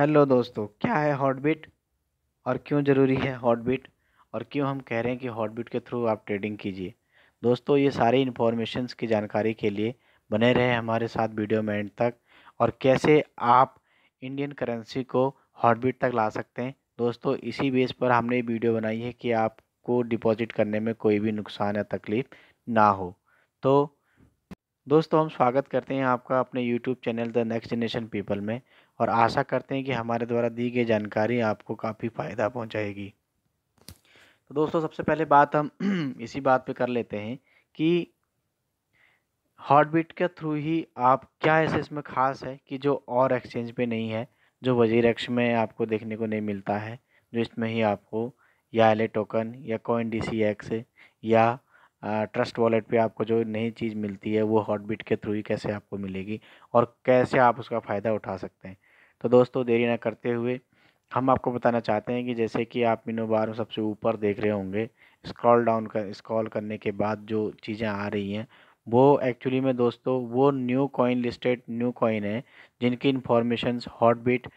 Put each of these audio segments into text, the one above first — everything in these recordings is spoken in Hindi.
हेलो दोस्तों क्या है हॉटबिट और क्यों ज़रूरी है हॉटबिट और क्यों हम कह रहे हैं कि हॉटबिट के थ्रू आप ट्रेडिंग कीजिए दोस्तों ये सारी इन्फॉर्मेशंस की जानकारी के लिए बने रहे हमारे साथ वीडियो में एंड तक और कैसे आप इंडियन करेंसी को हॉटबिट तक ला सकते हैं दोस्तों इसी बेस पर हमने वीडियो बनाई है कि आपको डिपॉजिट करने में कोई भी नुकसान या तकलीफ़ ना हो तो दोस्तों हम स्वागत करते हैं आपका अपने YouTube channel the next generation people में और आशा करते हैं कि हमारे द्वारा दी गई जानकारी आपको काफ़ी फ़ायदा पहुंचाएगी तो दोस्तों सबसे पहले बात हम इसी बात पे कर लेते हैं कि हॉट बीट के थ्रू ही आप क्या ऐसे इसमें ख़ास है कि जो और एक्सचेंज पे नहीं है जो वजीर एक्स में आपको देखने को नहीं मिलता है जो इसमें ही आपको या एल टोकन या कोइन डी सी एक्स या ट्रस्ट वॉलेट पे आपको जो नई चीज़ मिलती है वो हॉटबीट के थ्रू ही कैसे आपको मिलेगी और कैसे आप उसका फ़ायदा उठा सकते हैं तो दोस्तों देरी ना करते हुए हम आपको बताना चाहते हैं कि जैसे कि आप मीनू बार में सबसे ऊपर देख रहे होंगे स्क्रॉल डाउन कर स्क्रॉल करने के बाद जो चीज़ें आ रही हैं वो एक्चुअली में दोस्तों वो new coin listed new coin है जिनकी इन्फॉर्मेशन हॉटबीट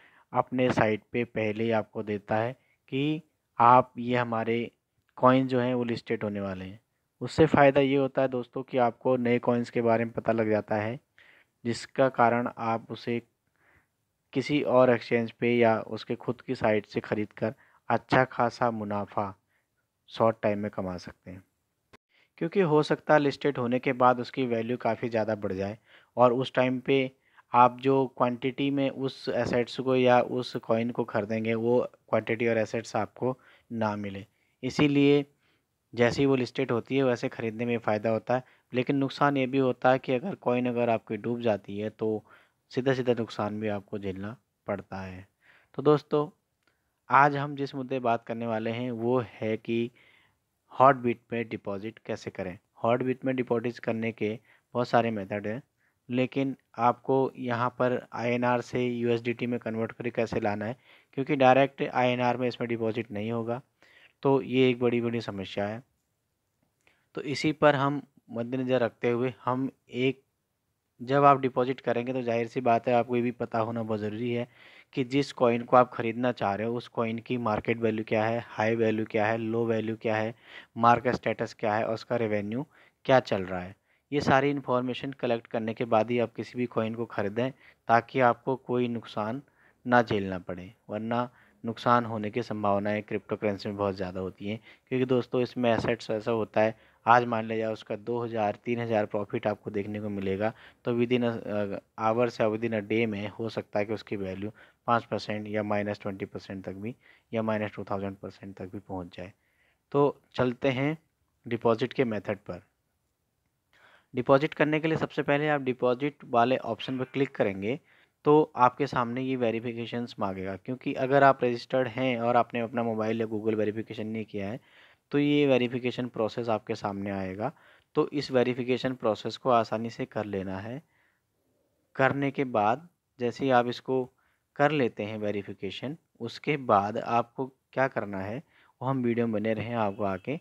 अपने साइट पे पहले ही आपको देता है कि आप ये हमारे कॉइन जो हैं वो लिस्टेड होने वाले हैं उससे फ़ायदा ये होता है दोस्तों कि आपको नए कॉइन्स के बारे में पता लग जाता है जिसका कारण आप उसे किसी और एक्सचेंज पे या उसके खुद की साइट से ख़रीद कर अच्छा खासा मुनाफा शॉर्ट टाइम में कमा सकते हैं क्योंकि हो सकता है लिस्टेड होने के बाद उसकी वैल्यू काफ़ी ज़्यादा बढ़ जाए और उस टाइम पे आप जो क्वांटिटी में उस एसेट्स को या उस कॉइन को खरीदेंगे वो क्वांटिटी और एसेट्स आपको ना मिले इसीलिए जैसे ही वो लिस्टेड होती है वैसे ख़रीदने में फ़ायदा होता है लेकिन नुकसान ये भी होता है कि अगर कॉइन अगर आपकी डूब जाती है तो सीधा सीधा नुकसान भी आपको झेलना पड़ता है तो दोस्तों आज हम जिस मुद्दे बात करने वाले हैं वो है कि हॉट बीट में डिपॉज़िट कैसे करें हॉट बीट में डिपॉजिट करने के बहुत सारे मेथड हैं लेकिन आपको यहाँ पर आईएनआर से यूएसडीटी में कन्वर्ट कर कैसे लाना है क्योंकि डायरेक्ट आईएनआर में इसमें डिपॉजिट नहीं होगा तो ये एक बड़ी बड़ी समस्या है तो इसी पर हम मद्देनज़र रखते हुए हम एक जब आप डिपॉजिट करेंगे तो जाहिर सी बात है आपको ये भी पता होना बहुत ज़रूरी है कि जिस कॉइन को आप ख़रीदना चाह रहे हो उस कॉइन की मार्केट वैल्यू क्या है हाई वैल्यू क्या है लो वैल्यू क्या है मार्केट स्टेटस क्या है और उसका रेवेन्यू क्या चल रहा है ये सारी इन्फॉर्मेशन कलेक्ट करने के बाद ही आप किसी भी कॉइन को ख़रीदें ताकि आपको कोई नुकसान ना झेलना पड़े वरना नुकसान होने की संभावनाएं क्रिप्टो करेंसी में बहुत ज़्यादा होती हैं क्योंकि दोस्तों इसमें एसेट्स ऐसा होता है आज मान लिया जाए उसका दो हज़ार तीन हज़ार प्रॉफिट आपको देखने को मिलेगा तो विद इन आवर्स या विद इन अ डे में हो सकता है कि उसकी वैल्यू पाँच परसेंट या माइनस ट्वेंटी परसेंट तक भी या माइनस टू थाउजेंड परसेंट तक भी पहुंच जाए तो चलते हैं डिपॉजिट के मेथड पर डिपॉजिट करने के लिए सबसे पहले आप डिपॉजिट वाले ऑप्शन पर क्लिक करेंगे तो आपके सामने ये वेरीफिकेशन मांगेगा क्योंकि अगर आप रजिस्टर्ड हैं और आपने अपना मोबाइल या गूगल वेरिफिकेशन नहीं किया है तो ये वेरिफिकेशन प्रोसेस आपके सामने आएगा तो इस वेरिफिकेशन प्रोसेस को आसानी से कर लेना है करने के बाद जैसे ही आप इसको कर लेते हैं वेरिफिकेशन उसके बाद आपको क्या करना है वो हम वीडियो में बने रहें आपको आके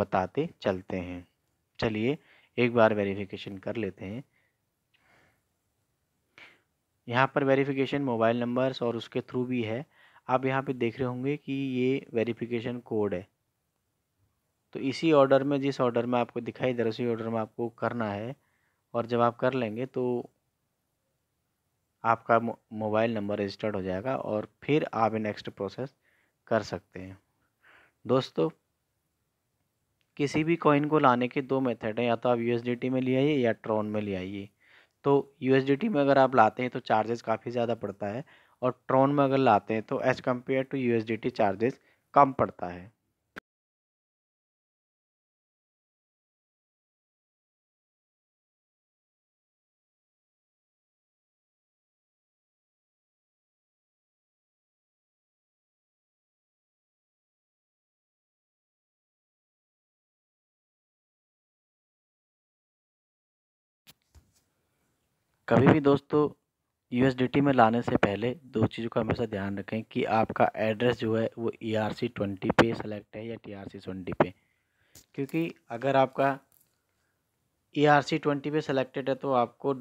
बताते चलते हैं चलिए एक बार वेरिफिकेशन कर लेते हैं यहाँ पर वेरिफिकेशन मोबाइल नंबर्स और उसके थ्रू भी है आप यहाँ पे देख रहे होंगे कि ये वेरिफिकेशन कोड है तो इसी ऑर्डर में जिस ऑर्डर में आपको दिखाई दे रहा है उसी ऑर्डर में आपको करना है और जब आप कर लेंगे तो आपका मोबाइल नंबर रजिस्टर्ड हो जाएगा और फिर आप नेक्स्ट प्रोसेस कर सकते हैं दोस्तों किसी भी कॉइन को लाने के दो मेथड हैं या तो आप यू में ले आइए या ट्रॉन में ले आइए तो यू में अगर आप लाते हैं तो चार्जेस काफ़ी ज़्यादा पड़ता है और ट्रॉन में अगर लाते हैं तो as compare to you charges कम पड़ता है कभी भी दोस्तों यू में लाने से पहले दो चीज़ों का हमेशा ध्यान रखें कि आपका एड्रेस जो है वो ई आर सी ट्वेंटी पे सेलेक्ट है या टी आर सी ट्वेंटी पे क्योंकि अगर आपका ई आर सी ट्वेंटी पे सेलेक्टेड है तो आपको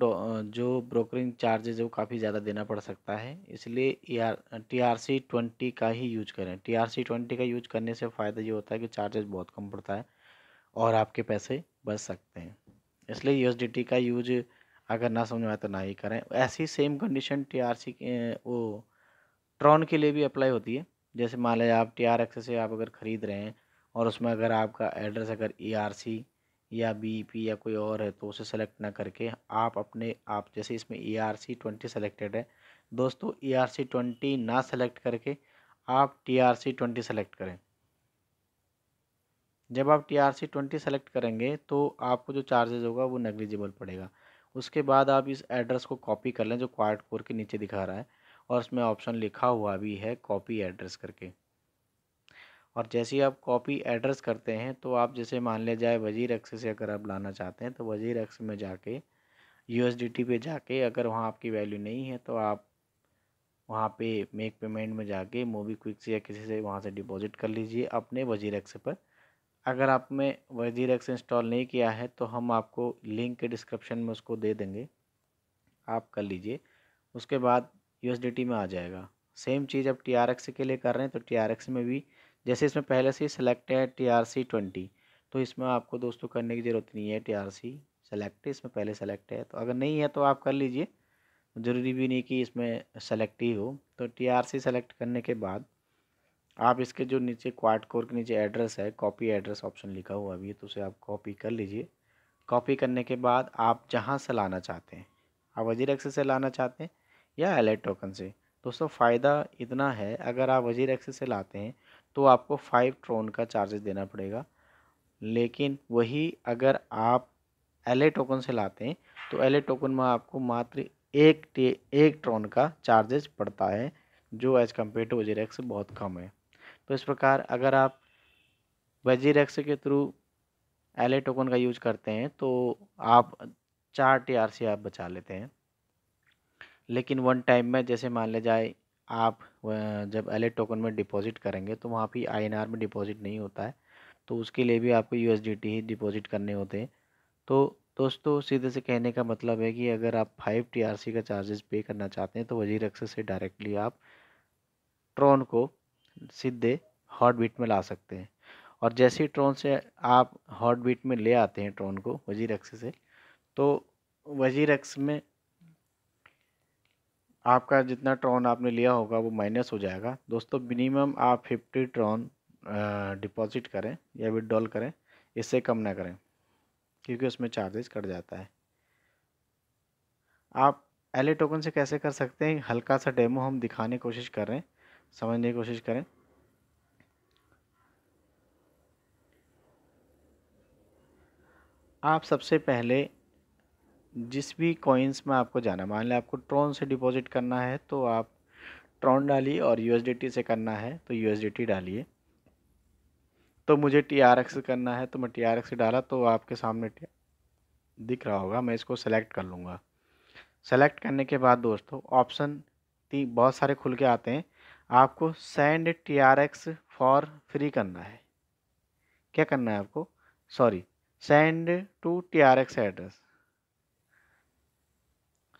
जो ब्रोकरिंग चार्जेज है वो काफ़ी ज़्यादा देना पड़ सकता है इसलिए E R T R C twenty का ही यूज करें टी आर सी ट्वेंटी का यूज करने से फ़ायदा ये होता है कि चार्जेज बहुत कम पड़ता है और आपके पैसे बच सकते हैं इसलिए यू एस डी टी का यूज अगर ना समझ में आए तो ना ही करें ऐसी same condition T R C वो ट्रॉन के लिए भी अप्लाई होती है जैसे मान लीजिए आप टी आर एक्स से आप अगर ख़रीद रहे हैं और उसमें अगर आपका एड्रेस अगर ए आर सी या बी पी e या कोई और है तो उसे सेलेक्ट ना करके आप अपने आप जैसे इसमें A R C twenty selected है दोस्तों ई आर सी ट्वेंटी ना सेलेक्ट करके आप T R C twenty select करें जब आप T R C twenty select करेंगे तो आपको जो चार्जेज होगा वो नेग्लिजिबल पड़ेगा उसके बाद आप इस एड्रेस को कॉपी कर लें जो क्वाड कोर के नीचे दिखा रहा है और उसमें ऑप्शन लिखा हुआ भी है कॉपी एड्रेस करके और जैसे ही आप कॉपी एड्रेस करते हैं तो आप जैसे मान लिया जाए वजीर एक्स से अगर आप लाना चाहते हैं तो वजीर एक्स में जाके यू एस डी टी पे जाके अगर वहाँ आपकी वैल्यू नहीं है तो आप वहाँ पे मेक पेमेंट में जाके मोबी क्विक से या किसी से वहाँ से डिपॉजिट कर लीजिए अपने वजीर एक्स पर अगर आपने वजीर एक्स इंस्टॉल नहीं किया है तो हम आपको लिंक के डिस्क्रिप्शन में उसको दे देंगे आप कर लीजिए उसके बाद यू में आ जाएगा सेम चीज़ अब टी के लिए कर रहे हैं तो टी में भी जैसे इसमें पहले से ही सेलेक्ट है टी आर सी ट्वेंटी तो इसमें आपको दोस्तों करने की ज़रूरत नहीं है टी आर सी सेलेक्ट इसमें पहले सेलेक्ट है तो अगर नहीं है तो आप कर लीजिए ज़रूरी भी नहीं कि इसमें सेलेक्ट ही हो तो टी आर सी सेलेक्ट करने के बाद आप इसके जो नीचे क्वाड कोर के नीचे एड्रेस है कॉपी एड्रेस ऑप्शन लिखा हुआ अभी तो उसे आप कॉपी कर लीजिए कॉपी करने के बाद आप जहाँ से लाना चाहते हैं आप वजीर एक्सेस से लाना चाहते हैं या एलेट टोकन से दोस्तों फ़ायदा इतना है अगर आप वजीर एक्सेस से लाते हैं तो आपको फाइव ट्रोन का चार्जेस देना पड़ेगा लेकिन वही अगर आप एल टोकन से लाते हैं तो एल टोकन में आपको मात्र एक टे एक ट्रोन का चार्जेस पड़ता है जो as compare to WazirX बहुत कम है तो इस प्रकार अगर आप वजीरेक्स के थ्रू एल टोकन का यूज करते हैं तो आप चार टी आर सी आप बचा लेते हैं लेकिन वन टाइम में जैसे मान ले जाए आप जब एल टोकन में डिपॉजिट करेंगे तो वहाँ पर आई एन आर में डिपॉजिट नहीं होता है तो उसके लिए भी आपको यू एस डी टी ही डिपॉजिट करने होते हैं तो दोस्तों सीधे से कहने का मतलब है कि अगर आप फाइव टी आर सी का चार्जेस पे करना चाहते हैं तो वजीर एक्सेस से डायरेक्टली आप ट्रॉन को सीधे हॉट बीट में ला सकते हैं और जैसे ही ट्रोन से आप हॉट बीट में ले आते हैं ट्रोन को वजी रक्स से तो वजी रक्स में आपका जितना ट्रोन आपने लिया होगा वो माइनस हो जाएगा दोस्तों मिनिमम आप फिफ्टी ट्रॉन डिपॉजिट करें या विड्रॉल करें इससे कम ना करें क्योंकि उसमें चार्जेस कट जाता है आप एल टोकन से कैसे कर सकते हैं हल्का सा डेमो हम दिखाने की कोशिश कर रहे हैं समझने की कोशिश करें आप सबसे पहले जिस भी कॉइन्स में आपको जाना मान लें आपको ट्रॉन से डिपॉजिट करना है तो आप ट्रॉन डालिए और यू से करना है तो यू डालिए तो मुझे टी आर एक्स करना है तो मैं टी आर एक्स डाला तो आपके सामने दिख रहा होगा मैं इसको सेलेक्ट कर लूँगा सेलेक्ट करने के बाद दोस्तों ऑप्शन तीन बहुत सारे खुल के आते हैं आपको send T R X for free करना है क्या करना है आपको sorry send to T R X address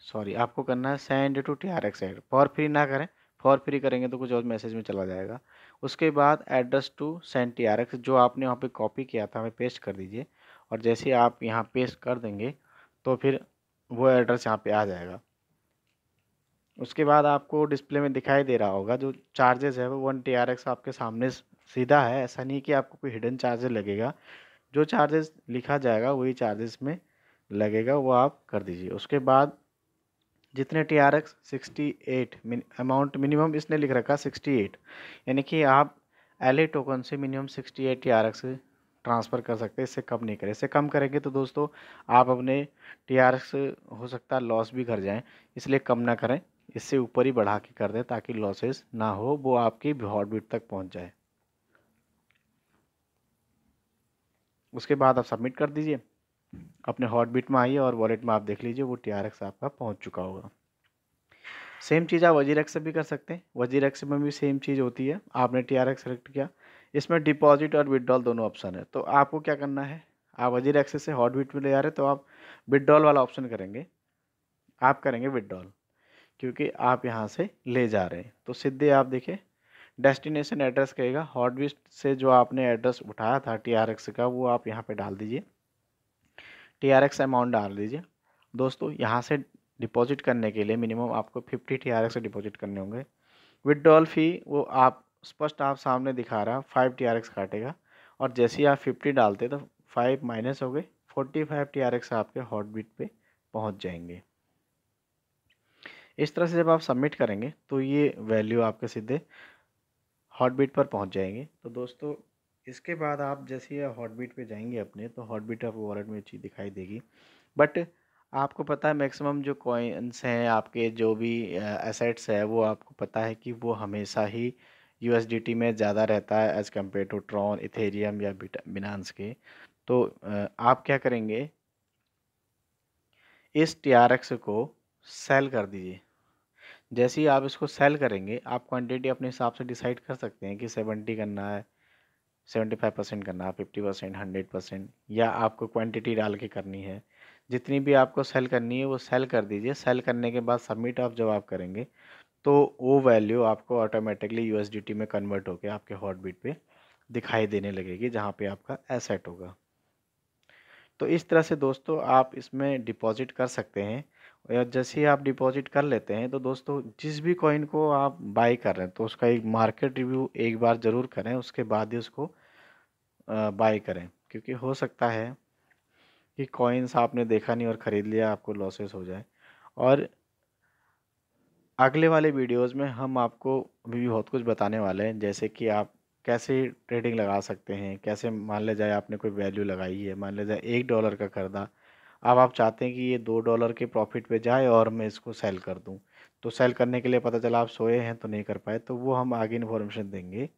sorry आपको करना है send to T R X address for free ना करें फॉर फ्री करेंगे तो कुछ और मैसेज में चला जाएगा उसके बाद address to send T R X जो आपने वहाँ पे कॉपी किया था हमें पेस्ट कर दीजिए और जैसे आप यहाँ पेस्ट कर देंगे तो फिर वो एड्रेस यहाँ पे आ जाएगा उसके बाद आपको डिस्प्ले में दिखाई दे रहा होगा जो चार्जेस है वो वन टी आर एक्स आपके सामने सीधा है ऐसा नहीं कि आपको कोई हिडन चार्जेस लगेगा जो चार्जेस लिखा जाएगा वही चार्जेस में लगेगा वो आप कर दीजिए उसके बाद जितने T R X sixty eight amount minimum इसने लिख रखा सिक्सटी एट यानी कि आप एल ए टोकन से minimum sixty eight T R X transfer कर सकते हैं इससे कम नहीं करें इससे कम करेंगे तो दोस्तों आप अपने टी आर एक्स हो सकता है लॉस भी कर जाएं इसलिए कम ना करें इससे ऊपर ही बढ़ा के कर दें ताकि लॉसेस ना हो वो आपकी हॉटबीट तक पहुँच जाए उसके बाद आप सबमिट कर दीजिए अपने हॉटबीट में आइए और वॉलेट में आप देख लीजिए वो टी आर एक्स आपका पहुँच चुका होगा सेम चीज़ आप वजीर से भी कर सकते हैं वजीर एक्स में भी सेम चीज़ होती है आपने टी आर एक्स सेलेक्ट किया इसमें डिपॉजिट और विदड्रॉल दोनों ऑप्शन है तो आपको क्या करना है आप वजीर एक्सेस से हॉट बीट में ले जा रहे तो आप विदड्रॉल वाला ऑप्शन करेंगे आप करेंगे विदड्रॉल क्योंकि आप यहाँ से ले जा रहे हैं तो सीधे आप देखिए डेस्टिनेशन एड्रेस कहेगा हॉटविस्ट से जो आपने एड्रेस उठाया था टी आर एक्स का वो आप यहाँ पे डाल दीजिए टी आर एक्स अमाउंट डाल दीजिए दोस्तों यहाँ से डिपॉजिट करने के लिए मिनिमम आपको fifty T R X deposit करने होंगे विदड्रॉल फ़ी वो आप स्पष्ट आप सामने दिखा रहा फाइव टी आर एक्स काटेगा और जैसे ही आप फिफ्टी डालते तो फाइव माइनस हो गए forty five T R X आपके हॉटबीट पे पहुँच जाएंगे इस तरह से जब आप सबमिट करेंगे तो ये वैल्यू आपके सीधे हॉट बीट पर पहुंच जाएंगे तो दोस्तों इसके बाद आप जैसे ही हॉट बीट पे जाएंगे अपने तो हॉट बीट आपको वॉलेट में अच्छी दिखाई देगी बट आपको पता है मैक्सिमम जो कॉइन्स हैं आपके जो भी एसेट्स है वो आपको पता है कि वो हमेशा ही यू में ज़्यादा रहता है as compare to Tron Ethereum या बिनांस के तो आप क्या करेंगे इस टी को सेल कर दीजिए जैसे ही आप इसको सेल करेंगे आप क्वांटिटी अपने हिसाब से डिसाइड कर सकते हैं कि सेवेंटी करना है सेवेंटी फाइव परसेंट करना है फिफ्टी परसेंट हंड्रेड परसेंट या आपको क्वांटिटी डाल के करनी है जितनी भी आपको सेल करनी है वो सेल कर दीजिए सेल करने के बाद सबमिट आप जब आप करेंगे तो वो वैल्यू आपको ऑटोमेटिकली यू में कन्वर्ट होकर आपके बीट पर दिखाई देने लगेगी जहाँ पर आपका एसेट होगा तो इस तरह से दोस्तों आप इसमें डिपॉजिट कर सकते हैं या जैसे ही आप डिपॉजिट कर लेते हैं तो दोस्तों जिस भी कॉइन को आप बाई कर रहे हैं तो उसका एक मार्केट रिव्यू एक बार ज़रूर करें उसके बाद ही उसको बाई करें क्योंकि हो सकता है कि कॉइन्स आपने देखा नहीं और ख़रीद लिया आपको लॉसेस हो जाए और अगले वाले वीडियोस में हम आपको अभी भी बहुत कुछ बताने वाले हैं जैसे कि आप कैसे ट्रेडिंग लगा सकते हैं कैसे मान लिया जाए आपने कोई वैल्यू लगाई है मान लिया जाए एक डॉलर का खरीदा अब आप चाहते हैं कि ये दो डॉलर के प्रॉफिट पे जाए और मैं इसको सेल कर दूं तो सेल करने के लिए पता चला आप सोए हैं तो नहीं कर पाए तो वो हम आगे इन्फॉर्मेशन देंगे